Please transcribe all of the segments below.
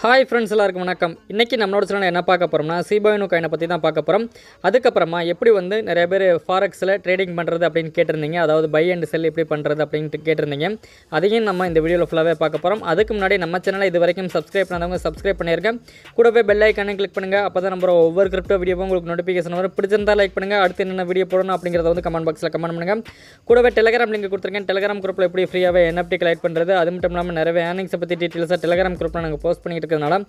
hi friends எல்லாருக்கும் வணக்கம் இன்றைக்கி நம்மளோட சேனல் என்ன பார்க்க போகிறோம்னா சிபாயினு காயினை பற்றி தான் பார்க்க போகிறோம் அதுக்கப்புறமா எப்படி வந்து நிறைய பேர் ஃபாரெக்ஸில் ட்ரேடிங் பண்ணுறது அப்படின்னு கேட்டிருந்தீங்க அதாவது பை அண்ட் செல் எப்படி பண்ணுறது அப்படின்ட்டு கேட்டிருந்தீங்க அதையும் நம்ம இந்த வீடியோவில் ஃபுல்லாகவே பார்க்க போகிறோம் அதுக்கு முன்னாடி நம்ம சேனலை இது வரைக்கும் சப்ஸ்கிரைப் பண்ணாதவங்க சப்ஸ்கிரைப் பண்ணியிருக்கேன் கூடவே பெல் ஐக்கானே கிளிக் பண்ணுங்கள் அப்போ தான் நம்ம ஒவ்வொரு கிரிப்டோ வீடியோவும் உங்களுக்கு நோட்டிஃபிகேஷன் வரும் பிடிச்சிருந்தா லைக் பண்ணுங்கள் அடுத்து என்னென்ன வீடியோ போடணும் அப்படிங்கிறத வந்து கமெண்ட் பாக்ஸில் கமெண்ட் பண்ணுங்கள் கூடவே டெலகிராம் லிங்க் கொடுத்துருக்கேன் டெலகிராம் குரூப்பில் எப்படி ஃப்ரீயாகவே என்எஃப்டி கலெக்ட் பண்ணுறது அது மட்டும் இல்லாமல் நிறைய ஏர்னிங்ஸை பற்றி டீட்டெயில்ஸாக டெலகிராம் குரூப்பில் நாங்கள் போஸ்ட் பண்ணிட்டு இருக்கிறதுனால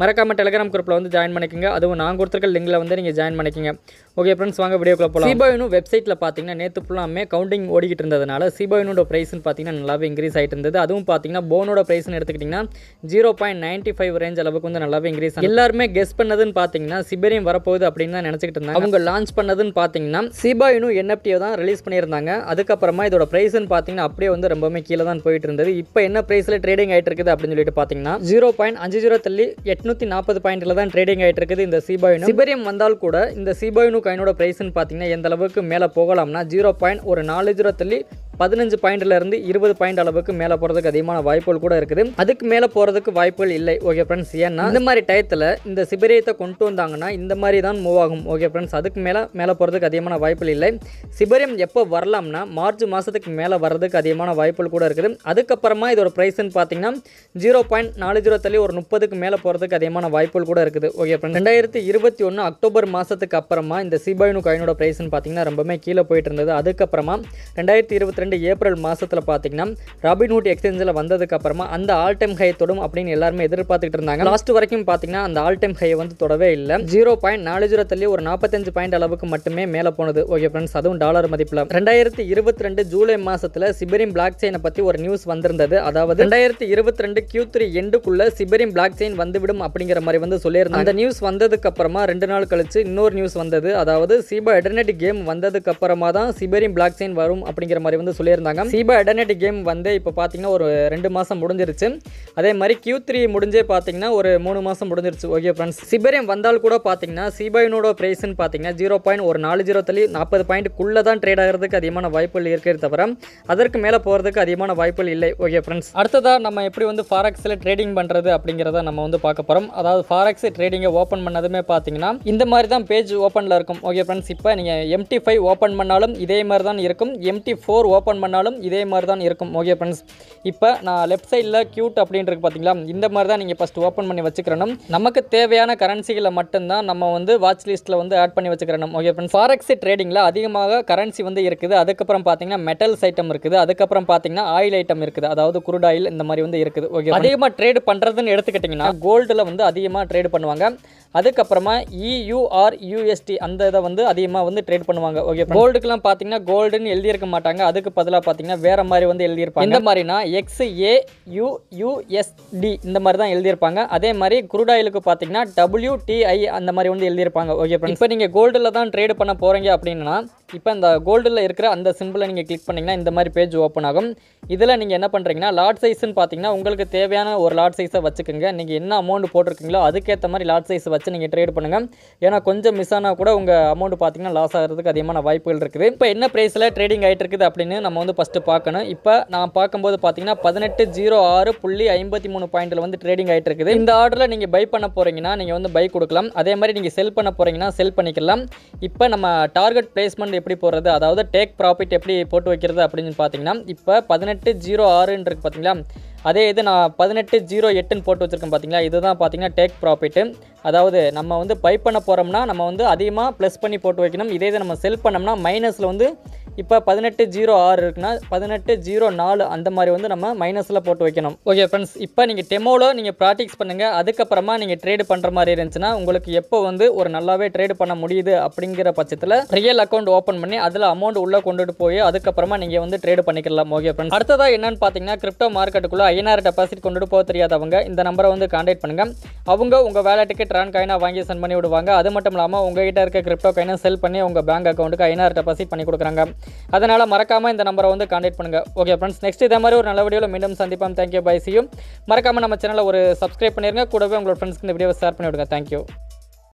மறக்காமல் டெலிகிராம் குரூப்பில் வந்து ஜாயின் பண்ணிக்கோங்க அதுவும் நான் கொடுத்துருக்க லிங்கில் வந்து நீங்கள் ஜாயின் பண்ணிக்கோங்க ஓகே ஃப்ரெண்ட்ஸ் வாங்க வீடியோக்குள்ளே போகலாம் சிபாயினும் வெப்சைட்டில் பார்த்தீங்கன்னா நேற்று ஃபுல்லாமே கவுண்டிங் ஓடிக்கிட்டு இருந்ததுனால சிபாயினோட ப்ரைஸ்ன்னு பார்த்தீங்கன்னா நல்லாவே இன்க்ரீஸ் ஆகிட்டு இருந்தது அதுவும் பார்த்தீங்கன்னா போனோட ப்ரைஸ்னு எடுத்துக்கிட்டிங்கன்னா zero point ninety five range அளவுக்கு வந்து நல்லாவே இன்க்ரீஸ் எல்லாருமே கெஸ் பண்ணதுன்னு பார்த்தீங்கன்னா சிபரியும் வரப்போகுது அப்படின்னு தான் நினச்சிக்கிட்டு இருந்தாங்க அவங்க லான்ச் பண்ணதுன்னு பார்த்தீங்கன்னா சிபாயினும் என்எஃப்டியை தான் ரிலீஸ் பண்ணியிருந்தாங்க அதுக்கப்புறமா இதோட ப்ரைஸ்ன்னு பார்த்தீங்கன்னா அப்படியே வந்து ரொம்பவே கீழே தான் போயிட்டு இருந்தது இப்போ என்ன ப்ரைஸில் ட்ரேடிங் ஆகிட்டு இருக்குது அப்படின்னு சொல்லிட்டு பார்த்தீங்கன்னா ஜீரோ பாயிண்ட் அஞ்சு ஜீரோ தள்ளி எட்நூற்றி நாற்பது பாயிண்டில் தான் ட்ரேடிங் ஆகிட்டு இருக்குது இந்த சிபாயினு சிபரியம் வந்தால் கூட இந்த சிபாயினு காயினோட ப்ரைஸ்னு பார்த்தீங்கன்னா எந்தளவுக்கு மேலே போகலாம்னா ஜீரோ பாயிண்ட் ஒரு நாலு ஜீரோ தள்ளி பதினஞ்சு பாயிண்ட்லேருந்து இருபது பாயிண்ட் அளவுக்கு மேலே போகிறதுக்கு அதிகமான வாய்ப்புகள் கூட இருக்குது அதுக்கு மேலே போகிறதுக்கு வாய்ப்புகள் இல்லை ஓகே ஃப்ரெண்ட்ஸ் ஏன்னா இந்த மாதிரி டயத்தில் இந்த சிபரியத்தை கொண்டு வந்தாங்கன்னா இந்த மாதிரி தான் மூவ் ஆகும் ஓகே ஃப்ரெண்ட்ஸ் அதுக்கு மேலே மேலே போகிறதுக்கு அதிகமான வாய்ப்புகள் இல்லை சிபரியம் எப்போ வரலாம்னா மார்ச் மாதத்துக்கு மேலே வர்றதுக்கு அதிகமான வாய்ப்புகள் கூட இருக்குது அதுக்கப்புறமா இதோட ப்ரைஸ்ன்னு பார்த்தீங்கன்னா ஜீரோ பாயிண்ட் நாலு ஜீரோ தள்ளி ஒரு முப்பது முப்பதுக்கு மேலே போகிறதுக்கு அதிகமான வாய்ப்புகள் கூட இருக்குது ஓகே ரெண்டாயிரத்தி இருபத்தி ஒன்று அக்டோபர் மாதத்துக்கு அப்புறமா இந்த சிபாயினு காயினோட ப்ரைஸ்னு பார்த்தீங்கன்னா ரொம்பவே கீழே போயிட்டு இருந்தது அதுக்கப்புறமா ரெண்டாயிரத்தி இருபத்தி ரெண்டு ஏப்ரல் மாதத்தில் பார்த்தீங்கன்னா ராபின்ஹுட் எக்ஸ்சேஞ்சில் வந்ததுக்கப்புறமா அந்த ஆல் டைம் ஹை தொடும் அப்படின்னு எல்லாருமே எதிர்பார்த்துக்கிட்டு இருந்தாங்க லாஸ்ட் வரைக்கும் பார்த்தீங்கன்னா அந்த ஆல் டைம் ஹையை வந்து தொடவே இல்லை ஜீரோ பாயிண்ட் நாலு ஜீரோ தள்ளி ஒரு நாற்பத்தஞ்சு பாயிண்ட் அளவுக்கு மட்டுமே மேலே போனது ஓகே ஃப்ரெண்ட்ஸ் அதுவும் டாலர் மதிப்பில் ரெண்டாயிரத்தி இருபத்தி ரெண்டு ஜூலை மாதத்தில் சிபரின் பிளாக் செயினை பற்றி ஒரு நியூஸ் வந்திருந்தது அதாவது ரெண்டாயிரத்தி இருபத்தி ரெண்டு கியூ த்ரீ எண்டுக்குள்ள சிபரின் பிளாக் செயின் வந்துவிடும் அப்படிங்கிற மாதிரி வந்து சொல்லியிருந்தாங்க அந்த நியூஸ் வந்ததுக்கு அப்புறமா ரெண்டு நாள் கழிச்சு இன்னொரு நியூஸ் வந்தது அதாவது சீபா எடர்நெட் கேம் வந்ததுக்கு அப்புறமா தான் சிபெரியும் பிளாக் செயின் வரும் அப்படிங்கிற மாதிரி வந்து சொல்லியிருந்தாங்க சிபா எடர்நெட் கேம் வந்து இப்போ பார்த்தீங்கன்னா ஒரு ரெண்டு மாதம் முடிஞ்சிருச்சு அதே மாதிரி கியூ த்ரீ முடிஞ்சே பார்த்தீங்கன்னா ஒரு மூணு மாதம் முடிஞ்சிருச்சு ஓகே ஃப்ரெண்ட்ஸ் சிபெரியம் வந்தால் கூட பார்த்தீங்கன்னா சிபாயினோட ப்ரைஸ்ன்னு பார்த்தீங்கன்னா ஜீரோ பாயிண்ட் ஒரு நாலு ஜீரோ தள்ளி நாற்பது பாயிண்ட்டுக்குள்ளே தான் ட்ரேட் ஆகிறதுக்கு அதிகமான வாய்ப்புகள் இருக்கிறத தவிர அதற்கு மேலே போகிறதுக்கு அதிகமான வாய்ப்புகள் இல்லை ஓகே ஃப்ரெண்ட்ஸ் அடுத்ததாக நம்ம எப்படி வந்து ஃபாரக்ஸில் ட்ரேடிங் பண்ணுறது அப்படிங்கிறத தான் நம்ம வந்து பார்க்க போகிறோம் அதாவது ஃபாரெக்ஸ் ட்ரேடிங்கை ஓப்பன் பண்ணதுமே பார்த்தீங்கன்னா இந்த மாதிரி தான் பேஜ் ஓப்பனில் இருக்கும் ஓகே ஃப்ரெண்ட்ஸ் இப்போ நீங்கள் எம்டி ஃபைவ் ஓப்பன் பண்ணாலும் இதே மாதிரி தான் இருக்கும் எம்டி ஃபோர் ஓப்பன் பண்ணாலும் இதே மாதிரி தான் இருக்கும் ஓகே ஃப்ரெண்ட்ஸ் இப்போ நான் லெஃப்ட் சைடில் க்யூட் அப்படின்றது பார்த்தீங்களா இந்த மாதிரி தான் நீங்கள் ஃபஸ்ட் ஓப்பன் பண்ணி வச்சுக்கிறணும் நமக்கு தேவையான கரன்சிகளை மட்டும்தான் நம்ம வந்து வாட்ச் லிஸ்ட்டில் வந்து ஆட் பண்ணி வச்சுக்கிறணும் ஓகே ஃப்ரெண்ட்ஸ் ஃபாரெக்ஸ் ட்ரேடிங்கில் அதிகமாக கரன்சி வந்து இருக்குது அதுக்கப்புறம் பார்த்தீங்கன்னா மெட்டல்ஸ் ஐட்டம் இருக்குது அதுக்கப்புறம் பார்த்தீங்கன்னா ஆயில் ஐட்டம் இருக்குது அதாவது குருட் ஆயில் இந்த மாதிரி வந்து இருக்குது ஓகே அதிகமாக ட்ரேட் பண்ணுறதுன்னு எடுத்துக்கிட்டீங்க பார்த்தீங்கன்னா கோல்டில் வந்து அதிகமாக ட்ரேட் பண்ணுவாங்க அதுக்கப்புறமா இயூஆர் e யூஎஸ்டி அந்த இதை வந்து அதிகமாக வந்து ட்ரேட் பண்ணுவாங்க ஓகே கோல்டுக்குலாம் பார்த்தீங்கன்னா கோல்டுன்னு எழுதியிருக்க மாட்டாங்க அதுக்கு பதிலாக பார்த்தீங்கன்னா வேற மாதிரி வந்து எழுதியிருப்பாங்க இந்த மாதிரினா எக்ஸ் ஏ யூ யூஎஸ்டி இந்த மாதிரி தான் எழுதியிருப்பாங்க அதே மாதிரி குருடாயிலுக்கு பார்த்தீங்கன்னா டிஐ அந்த மாதிரி வந்து எழுதியிருப்பாங்க ஓகே இப்போ நீங்கள் கோல்டில் தான் ட்ரேடு பண்ண போகிறீங்க அப்படின்னா இப்போ இந்த கோல்டில் இருக்கிற அந்த சிம்பிளை நீங்கள் கிளிக் பண்ணிங்கன்னா இந்த மாதிரி பேஜ் ஓப்பன் ஆகும் இதில் நீங்கள் என்ன பண்ணுறீங்கன்னா லாட் சைஸ்ன்னு பார்த்தீங்கன்னா உங்களுக்கு தேவையான ஒரு லாட் சைஸை வச்சுக்கோங்க நீங்கள் என்ன அமௌண்ட் போட்டிருக்கீங்களோ அதுக்கேற்ற மாதிரி லாட் சைஸ் வச்சு நீங்கள் ட்ரேட் பண்ணுங்கள் ஏன்னா கொஞ்சம் மிஸ் ஆனால் கூட உங்கள் அமௌண்ட் பார்த்தீங்கன்னா லாஸ் ஆகிறதுக்கு அதிகமான வாய்ப்புகள் இருக்குது இப்போ என்ன ப்ரைஸில் ட்ரேடிங் ஆகிட்டு இருக்குது அப்படின்னு நம்ம வந்து ஃபஸ்ட்டு பார்க்கணும் இப்போ நான் பார்க்கும்போது பார்த்தீங்கன்னா பதினெட்டு ஜீரோ ஆறு புள்ளி ஐம்பத்தி மூணு பாயிண்டில் வந்து ட்ரேடிங் ஆகிட்டு இருக்குது இந்த ஆர்டரில் நீங்கள் பை பண்ண போகிறீங்கன்னா நீங்கள் வந்து பை கொடுக்கலாம் அதே மாதிரி நீங்கள் செல் பண்ண போகிறீங்கன்னா செல் பண்ணிக்கலாம் இப்போ நம்ம டார்கெட் பிளேஸ்மெண்ட் எப்படி போடுறது அதாவது டேக் ப்ராஃபிட் எப்படி போட்டு வைக்கிறது அப்படின்னு பார்த்தீங்கன்னா இப்போ பதினெட்டு ஜீரோ ஆறுன்றது பார்த்தீங்களா அதே இது நான் பதினெட்டு ஜீரோ எட்டுன்னு போட்டு வச்சுருக்கேன் பார்த்தீங்களா இதுதான் பார்த்தீங்கன்னா டேக் ப்ராஃபிட்டு அதாவது நம்ம வந்து பை பண்ண போகிறோம்னா நம்ம வந்து அதிகமாக ப்ளஸ் பண்ணி போட்டு வைக்கணும் இதே இதை நம்ம செல் பண்ணோம்னா மைனஸில் வந்து இப்போ பதினெட்டு ஜீரோ ஆறு இருக்குன்னா பதினெட்டு ஜீரோ நாலு அந்த மாதிரி வந்து நம்ம மைனஸில் போட்டு வைக்கணும் ஓகே ஃப்ரெண்ட்ஸ் இப்போ நீங்கள் டெமோவில் நீங்கள் ப்ராக்டிக்ஸ் பண்ணுங்கள் அதுக்கப்புறமா நீங்கள் ட்ரேடு பண்ணுற மாதிரி இருந்துச்சுன்னா உங்களுக்கு எப்போ வந்து ஒரு நல்லாவே ட்ரேடு பண்ண முடியுது அப்படிங்கிற பட்சத்தில் ரியல் அக்கௌண்ட் ஓப்பன் பண்ணி அதில் அமௌண்ட் உள்ளே கொண்டுட்டு போய் அதுக்கப்புறமா நீங்கள் வந்து ட்ரேடு பண்ணிக்கலாம் ஓகே ஃப்ரெண்ட்ஸ் அடுத்ததாக என்னென்னு பார்த்தீங்கன்னா கிரிப்டோ மார்க்கெட்டுக்குள்ளே ஐநாயிரம் டெபாசிட் கொண்டுட்டு போக தெரியாதவங்க இந்த நம்பரை வந்து காண்டாக்ட் பண்ணுங்கள் அவங்க உங்கள் வேலெட்டுக்கு ட்ரான் காயினாக வாங்கி சென்ட் பண்ணி விடுவாங்க அது மட்டும் இல்லாமல் உங்ககிட்ட இருக்க கிரிப்டோ காயினை செல் பண்ணி உங்கள் பேங்க் அக்கௌண்ட்டுக்கு ஐநாயிரம் டெபாசிட் பண்ணி கொடுக்குறாங்க அதனால் மறக்காமல் இந்த நம்பரை வந்து காண்டாக்ட் பண்ணுங்கள் ஓகே ஃப்ரெண்ட்ஸ் நெக்ஸ்ட் இதே மாதிரி ஒரு நல்ல வீடியோவில் மீண்டும் சந்திப்போம் தேங்க்யூ பை சியும் மறக்காமல் நம்ம சேனலில் ஒரு சப்ஸ்கிரைப் பண்ணிடுங்க கூடவே உங்களோட ஃப்ரெண்ட்ஸ்க்கு இந்த வீடியோவை ஷேர் பண்ணிவிடுங்க தேங்க்யூ